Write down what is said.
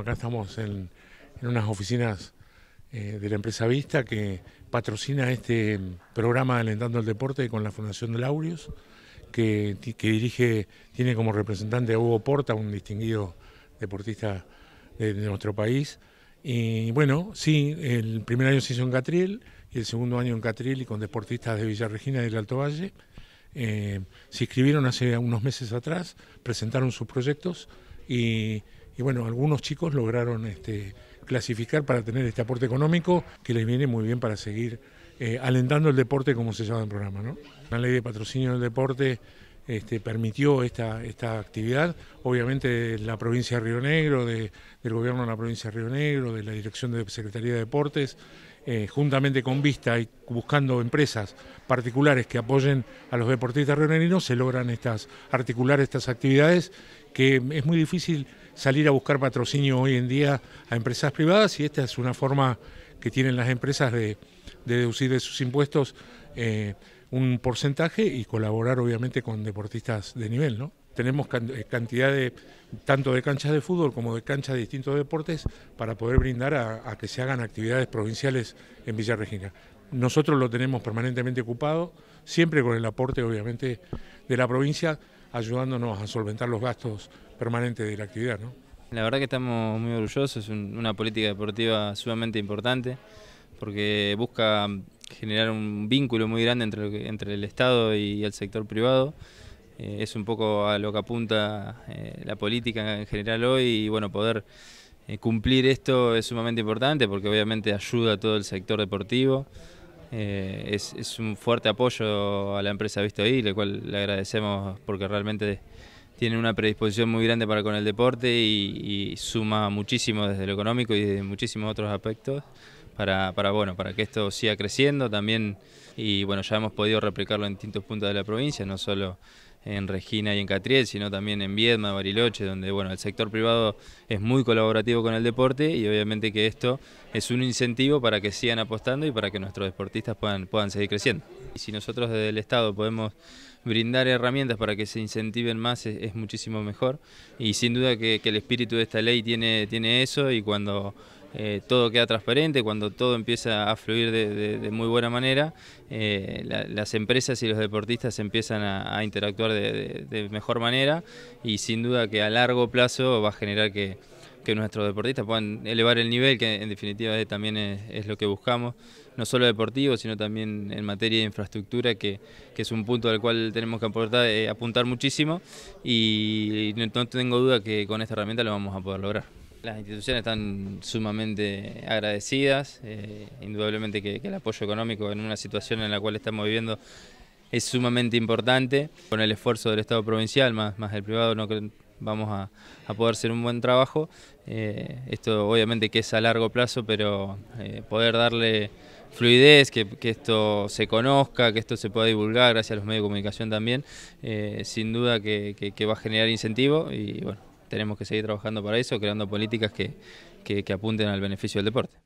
Acá estamos en, unas oficinas eh, de la empresa Vista que patrocina este programa Alentando el Deporte con la Fundación de Laureus, que, dirige, tiene como representante a Hugo Porta, un distinguido deportista de, nuestro país. Y bueno, sí, el primer año se hizo en Catriel y el segundo año en Catriel y con deportistas de Villa Regina y del Alto Valle. Eh, se inscribieron hace unos meses atrás, presentaron sus proyectos y y bueno, algunos chicos lograron este, clasificar para tener este aporte económico que les viene muy bien para seguir eh, alentando el deporte como se llama el programa. ¿no? La ley de patrocinio del deporte este, permitió esta, esta actividad, obviamente de la provincia de Río Negro, del gobierno de la provincia de Río Negro, de la Dirección de Secretaría de Deportes, eh, juntamente con Vista y buscando empresas particulares que apoyen a los deportistas rionerinos, se logran estas, articular estas actividades que es muy difícil salir a buscar patrocinio hoy en día a empresas privadas y esta es una forma que tienen las empresas de, deducir de sus impuestos eh, un porcentaje y colaborar obviamente con deportistas de nivel, ¿no? tenemos eh, cantidad tanto de canchas de fútbol como de canchas de distintos deportes para poder brindar a, que se hagan actividades provinciales en Villa Regina. Nosotros lo tenemos permanentemente ocupado, siempre con el aporte obviamente de la provincia, ayudándonos a solventar los gastos permanentes de la actividad. La verdad que estamos muy orgullosos, es una política deportiva sumamente importante porque busca generar un vínculo muy grande entre, entre el Estado y el sector privado. Eh, es un poco a lo que apunta eh, la política en general hoy y bueno, poder eh, cumplir esto es sumamente importante porque obviamente ayuda a todo el sector deportivo. Es, un fuerte apoyo a la empresa Visto ahí lo cual le agradecemos porque realmente tiene una predisposición muy grande para con el deporte y, suma muchísimo desde lo económico y de muchísimos otros aspectos para, para, bueno, para que esto siga creciendo también y bueno, ya hemos podido replicarlo en distintos puntos de la provincia, no solo en Regina y en Catriel, sino también en Viedma, Bariloche, donde bueno, el sector privado es muy colaborativo con el deporte y obviamente que esto es un incentivo para que sigan apostando y para que nuestros deportistas puedan, puedan seguir creciendo. Y si nosotros desde el Estado podemos brindar herramientas para que se incentiven más es, muchísimo mejor y sin duda que, el espíritu de esta ley tiene, tiene eso y cuando eh, todo queda transparente, cuando todo empieza a fluir de, muy buena manera, eh, las empresas y los deportistas empiezan a, interactuar de, mejor manera y sin duda que a largo plazo va a generar que, nuestros deportistas puedan elevar el nivel, que en definitiva también es, lo que buscamos, no solo deportivo, sino también en materia de infraestructura, que, es un punto al cual tenemos que aportar, eh, apuntar muchísimo y no tengo duda que con esta herramienta lo vamos a poder lograr. Las instituciones están sumamente agradecidas, eh, indudablemente que, el apoyo económico en una situación en la cual estamos viviendo es sumamente importante. Con el esfuerzo del Estado provincial más, más el privado no vamos a, poder hacer un buen trabajo. Eh, esto obviamente que es a largo plazo, pero eh, poder darle fluidez, que, esto se conozca, que esto se pueda divulgar gracias a los medios de comunicación también, sin duda que, que va a generar incentivo y bueno, tenemos que seguir trabajando para eso, creando políticas que, apunten al beneficio del deporte.